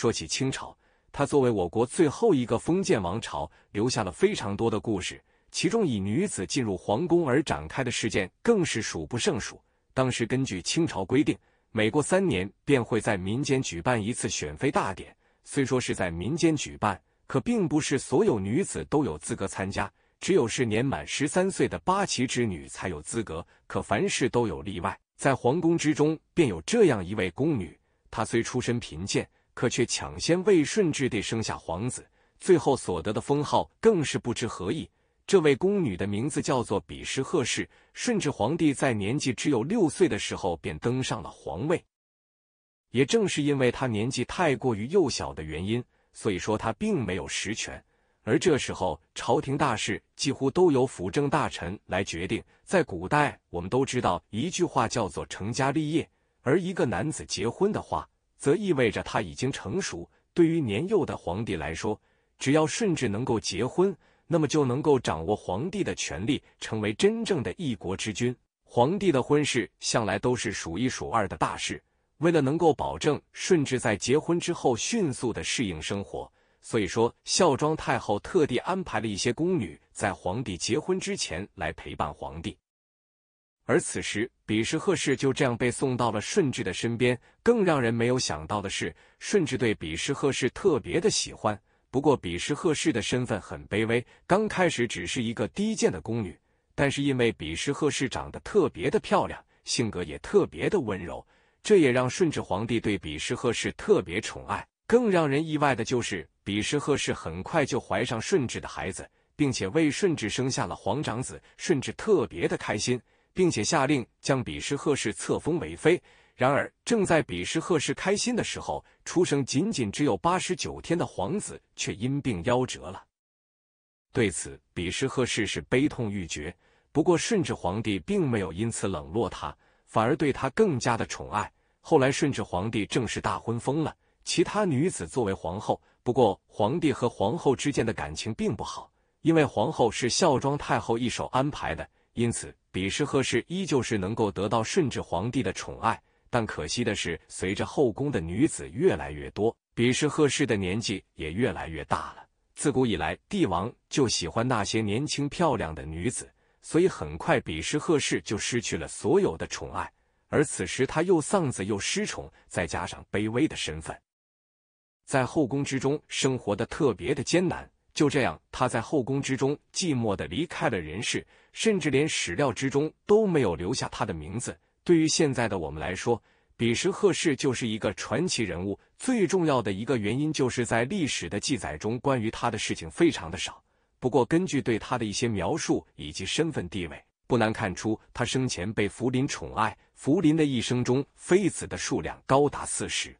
说起清朝，它作为我国最后一个封建王朝，留下了非常多的故事。其中以女子进入皇宫而展开的事件更是数不胜数。当时根据清朝规定，每过三年便会在民间举办一次选妃大典。虽说是在民间举办，可并不是所有女子都有资格参加，只有是年满十三岁的八旗之女才有资格。可凡事都有例外，在皇宫之中便有这样一位宫女，她虽出身贫贱。可却抢先为顺治帝生下皇子，最后所得的封号更是不知何意。这位宫女的名字叫做比什赫氏。顺治皇帝在年纪只有六岁的时候便登上了皇位，也正是因为他年纪太过于幼小的原因，所以说他并没有实权。而这时候朝廷大事几乎都由辅政大臣来决定。在古代，我们都知道一句话叫做“成家立业”，而一个男子结婚的话。则意味着他已经成熟。对于年幼的皇帝来说，只要顺治能够结婚，那么就能够掌握皇帝的权力，成为真正的一国之君。皇帝的婚事向来都是数一数二的大事。为了能够保证顺治在结婚之后迅速的适应生活，所以说孝庄太后特地安排了一些宫女在皇帝结婚之前来陪伴皇帝。而此时，比什赫氏就这样被送到了顺治的身边。更让人没有想到的是，顺治对比什赫氏特别的喜欢。不过，比什赫氏的身份很卑微，刚开始只是一个低贱的宫女。但是，因为比什赫氏长得特别的漂亮，性格也特别的温柔，这也让顺治皇帝对比什赫氏特别宠爱。更让人意外的就是，比什赫氏很快就怀上顺治的孩子，并且为顺治生下了皇长子。顺治特别的开心。并且下令将比什赫氏册封为妃。然而，正在比什赫氏开心的时候，出生仅仅只有八十九天的皇子却因病夭折了。对此，比什赫氏是悲痛欲绝。不过，顺治皇帝并没有因此冷落他，反而对他更加的宠爱。后来，顺治皇帝正式大婚，封了其他女子作为皇后。不过，皇帝和皇后之间的感情并不好，因为皇后是孝庄太后一手安排的。因此，彼时贺氏依旧是能够得到顺治皇帝的宠爱，但可惜的是，随着后宫的女子越来越多，彼时贺氏的年纪也越来越大了。自古以来，帝王就喜欢那些年轻漂亮的女子，所以很快彼时贺氏就失去了所有的宠爱。而此时，她又丧子又失宠，再加上卑微的身份，在后宫之中生活的特别的艰难。就这样，他在后宫之中寂寞的离开了人世，甚至连史料之中都没有留下他的名字。对于现在的我们来说，彼时贺氏就是一个传奇人物。最重要的一个原因，就是在历史的记载中，关于他的事情非常的少。不过，根据对他的一些描述以及身份地位，不难看出，他生前被福临宠爱。福临的一生中，妃子的数量高达四十。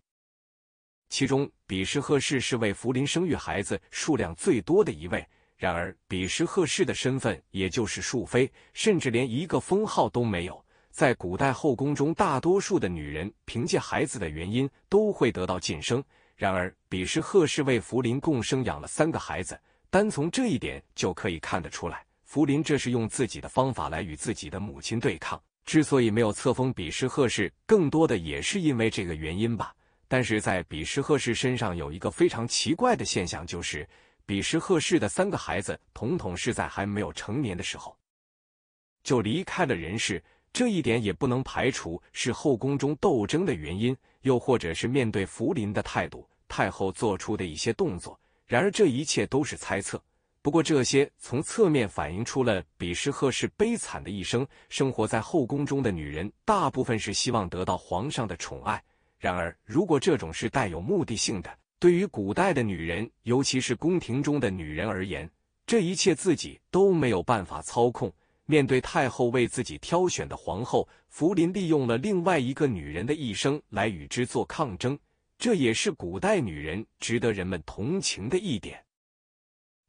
其中，比什赫氏是为福临生育孩子数量最多的一位。然而，比什赫氏的身份也就是庶妃，甚至连一个封号都没有。在古代后宫中，大多数的女人凭借孩子的原因都会得到晋升。然而，比什赫氏为福临共生养了三个孩子，单从这一点就可以看得出来，福临这是用自己的方法来与自己的母亲对抗。之所以没有册封比什赫氏，更多的也是因为这个原因吧。但是在比什赫氏身上有一个非常奇怪的现象，就是比什赫氏的三个孩子统统是在还没有成年的时候就离开了人世。这一点也不能排除是后宫中斗争的原因，又或者是面对福临的态度，太后做出的一些动作。然而这一切都是猜测。不过这些从侧面反映出了比什赫氏悲惨的一生。生活在后宫中的女人，大部分是希望得到皇上的宠爱。然而，如果这种是带有目的性的，对于古代的女人，尤其是宫廷中的女人而言，这一切自己都没有办法操控。面对太后为自己挑选的皇后，福临利用了另外一个女人的一生来与之做抗争，这也是古代女人值得人们同情的一点。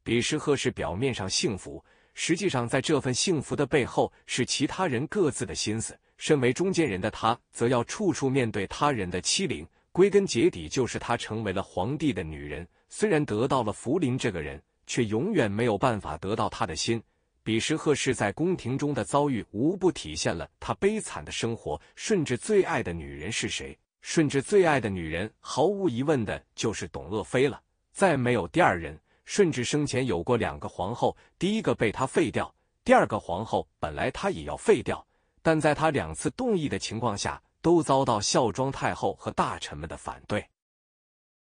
比什赫是表面上幸福。实际上，在这份幸福的背后，是其他人各自的心思。身为中间人的他，则要处处面对他人的欺凌。归根结底，就是他成为了皇帝的女人，虽然得到了福临这个人，却永远没有办法得到他的心。彼时，贺氏在宫廷中的遭遇，无不体现了他悲惨的生活。顺治最爱的女人是谁？顺治最爱的女人，毫无疑问的就是董鄂妃了，再没有第二人。顺治生前有过两个皇后，第一个被他废掉，第二个皇后本来他也要废掉，但在他两次动议的情况下，都遭到孝庄太后和大臣们的反对。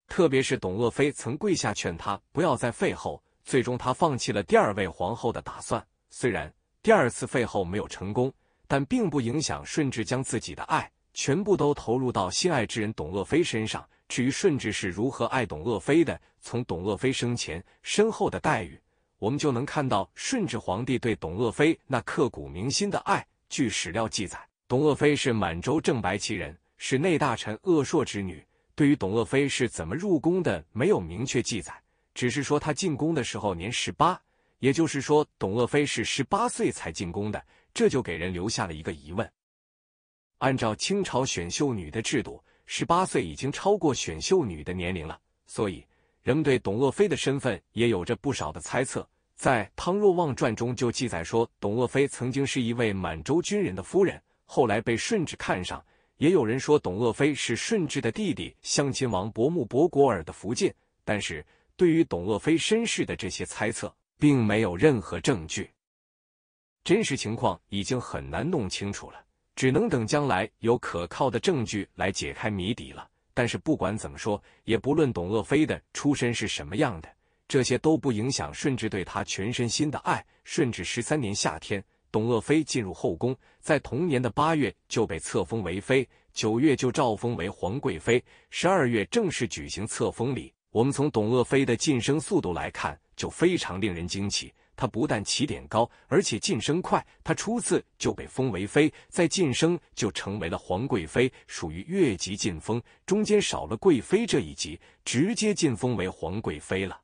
特别是董鄂妃曾跪下劝他不要再废后，最终他放弃了第二位皇后的打算。虽然第二次废后没有成功，但并不影响顺治将自己的爱全部都投入到心爱之人董鄂妃身上。至于顺治是如何爱董鄂妃的，从董鄂妃生前身后的待遇，我们就能看到顺治皇帝对董鄂妃那刻骨铭心的爱。据史料记载，董鄂妃是满洲正白旗人，是内大臣鄂硕之女。对于董鄂妃是怎么入宫的，没有明确记载，只是说她进宫的时候年十八，也就是说董鄂妃是十八岁才进宫的，这就给人留下了一个疑问。按照清朝选秀女的制度。十八岁已经超过选秀女的年龄了，所以人们对董鄂妃的身份也有着不少的猜测。在《汤若望传》中就记载说，董鄂妃曾经是一位满洲军人的夫人，后来被顺治看上。也有人说董鄂妃是顺治的弟弟襄亲王伯木博果尔的福晋，但是对于董鄂妃身世的这些猜测，并没有任何证据，真实情况已经很难弄清楚了。只能等将来有可靠的证据来解开谜底了。但是不管怎么说，也不论董鄂妃的出身是什么样的，这些都不影响顺治对她全身心的爱。顺治十三年夏天，董鄂妃进入后宫，在同年的八月就被册封为妃，九月就诏封为皇贵妃，十二月正式举行册封礼。我们从董鄂妃的晋升速度来看，就非常令人惊奇。她不但起点高，而且晋升快。她初次就被封为妃，再晋升就成为了皇贵妃，属于越级晋封，中间少了贵妃这一级，直接晋封为皇贵妃了，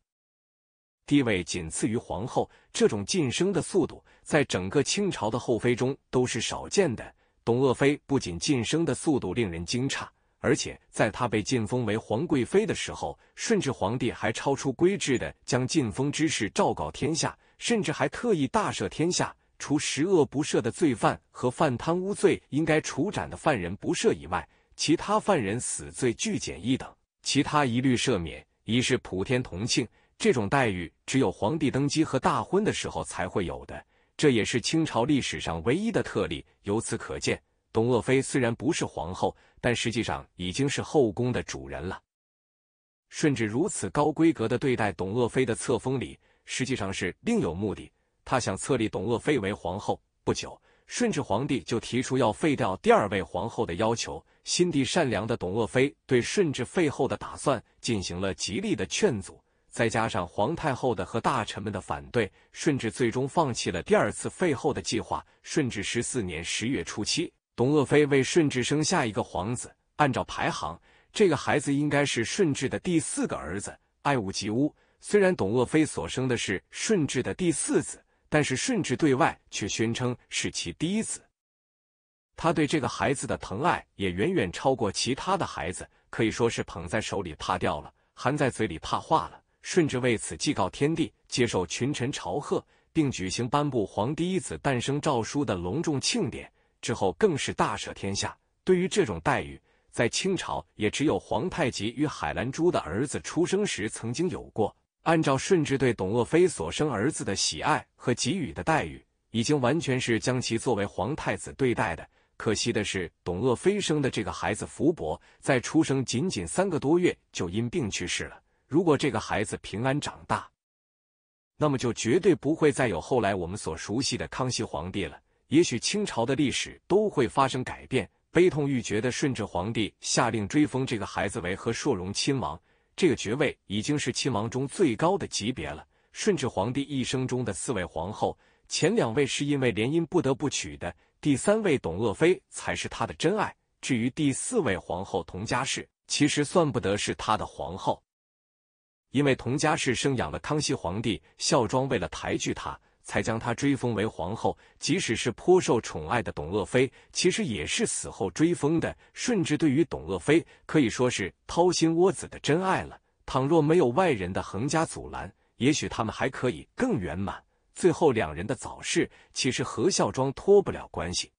地位仅次于皇后。这种晋升的速度，在整个清朝的后妃中都是少见的。董鄂妃不仅晋升的速度令人惊诧，而且在她被晋封为皇贵妃的时候，顺治皇帝还超出规制的将晋封之事昭告天下。甚至还特意大赦天下，除十恶不赦的罪犯和犯贪污罪应该处斩的犯人不赦以外，其他犯人死罪俱减一等，其他一律赦免。以是普天同庆，这种待遇只有皇帝登基和大婚的时候才会有的，这也是清朝历史上唯一的特例。由此可见，董鄂妃虽然不是皇后，但实际上已经是后宫的主人了。顺治如此高规格的对待董鄂妃的册封礼。实际上是另有目的，他想册立董鄂妃为皇后。不久，顺治皇帝就提出要废掉第二位皇后的要求。心地善良的董鄂妃对顺治废后的打算进行了极力的劝阻，再加上皇太后的和大臣们的反对，顺治最终放弃了第二次废后的计划。顺治十四年十月初七，董鄂妃为顺治生下一个皇子，按照排行，这个孩子应该是顺治的第四个儿子。爱屋及乌。虽然董鄂妃所生的是顺治的第四子，但是顺治对外却宣称是其第一子。他对这个孩子的疼爱也远远超过其他的孩子，可以说是捧在手里怕掉了，含在嘴里怕化了。顺治为此祭告天地，接受群臣朝贺，并举行颁布皇帝一子诞生诏书的隆重庆典。之后更是大赦天下。对于这种待遇，在清朝也只有皇太极与海兰珠的儿子出生时曾经有过。按照顺治对董鄂妃所生儿子的喜爱和给予的待遇，已经完全是将其作为皇太子对待的。可惜的是，董鄂妃生的这个孩子福伯，在出生仅仅三个多月就因病去世了。如果这个孩子平安长大，那么就绝对不会再有后来我们所熟悉的康熙皇帝了。也许清朝的历史都会发生改变。悲痛欲绝的顺治皇帝下令追封这个孩子为和硕荣亲王。这个爵位已经是亲王中最高的级别了。顺治皇帝一生中的四位皇后，前两位是因为联姻不得不娶的，第三位董鄂妃才是他的真爱。至于第四位皇后佟佳氏，其实算不得是他的皇后，因为佟佳氏生养了康熙皇帝。孝庄为了抬举他。才将她追封为皇后。即使是颇受宠爱的董鄂妃，其实也是死后追封的。顺治对于董鄂妃可以说是掏心窝子的真爱了。倘若没有外人的横加阻拦，也许他们还可以更圆满。最后两人的早逝，其实和孝庄脱不了关系。